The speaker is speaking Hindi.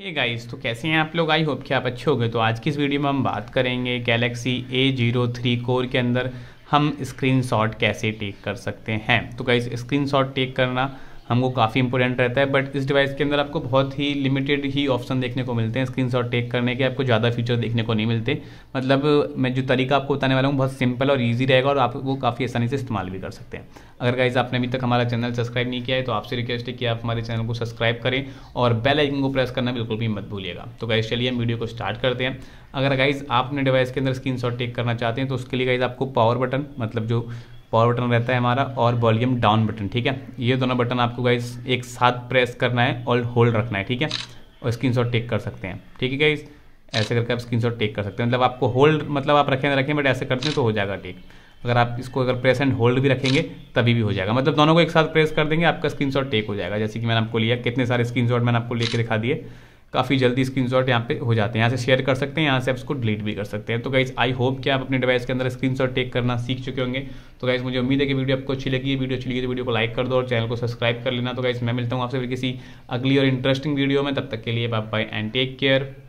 ये hey गाइस तो कैसे हैं आप लोग आई होप कि आप अच्छे हो गए तो आज की इस वीडियो में हम बात करेंगे Galaxy A zero three core के अंदर हम स्क्रीनशॉट कैसे टेक कर सकते हैं तो गाइस स्क्रीनशॉट टेक करना हमको काफ़ी इंपॉर्टेंट रहता है बट इस डिवाइस के अंदर आपको बहुत ही लिमिटेड ही ऑप्शन देखने को मिलते हैं स्क्रीन शॉट टेक करने के आपको ज़्यादा फीचर देखने को नहीं मिलते मतलब मैं जो तरीका आपको बताने वाला हूँ बहुत सिंपल और ईजी रहेगा और आप वो काफ़ी आसानी से इस्तेमाल भी कर सकते हैं अगर गाइज आपने अभी तक हमारा चैनल सब्सक्राइब नहीं किया है तो आपसे रिक्वेस्ट है कि आप हमारे चैनल को सब्सक्राइब करें और बेल आइकन को प्रेस करना बिल्कुल भी मत भूलिएगा तो गाइज चलिए हम वीडियो को स्टार्ट करते हैं अगर गाइज आप अपने डिवाइस के अंदर स्क्रीन टेक करना चाहते हैं तो उसके लिए गाइज आपको पावर बटन मतलब जो पावर बटन रहता है हमारा और वॉल्यूम डाउन बटन ठीक है ये दोनों बटन आपको गाइस एक साथ प्रेस करना है और होल्ड रखना है ठीक है और शॉट टेक कर सकते हैं ठीक है गाइज ऐसे करके आप शॉट टेक कर सकते हैं मतलब आपको होल्ड मतलब आप रखें रखें बट ऐसे करते हैं तो हो जाएगा टेक अगर आप इसको अगर प्रेस एंड होल्ड भी रखेंगे तभी भी हो जाएगा मतलब दोनों को एक साथ प्रेस कर देंगे आपका स्क्रीनशॉट टेक हो जाएगा जैसे कि मैंने आपको लिया कितने सारे स्क्रीनशॉट मैंने आपको लेके दिखा दिए काफ़ी जल्दी स्क्रीन शॉट यहाँ पे हो जाते हैं यहाँ से शेयर कर सकते हैं यहाँ से आप इसको डिलीट भी कर सकते हैं तो गाइज आई होप कि आप अपने डिवाइस के अंदर स्क्रीन शॉट टेक करना सीख चुके होंगे तो गाइज मुझे उम्मीद है कि वीडियो आपको अच्छी लगी है वीडियो अच्छी लगी तो वीडियो को लाइक कर दो और चैनल को सब्सक्राइब कर लेना तो गाइज मैं मिलता हूँ आपसे फिर किसी अगली और इंटरेस्टिंग वीडियो में तब तक के लिए बाय एंड टेक केयर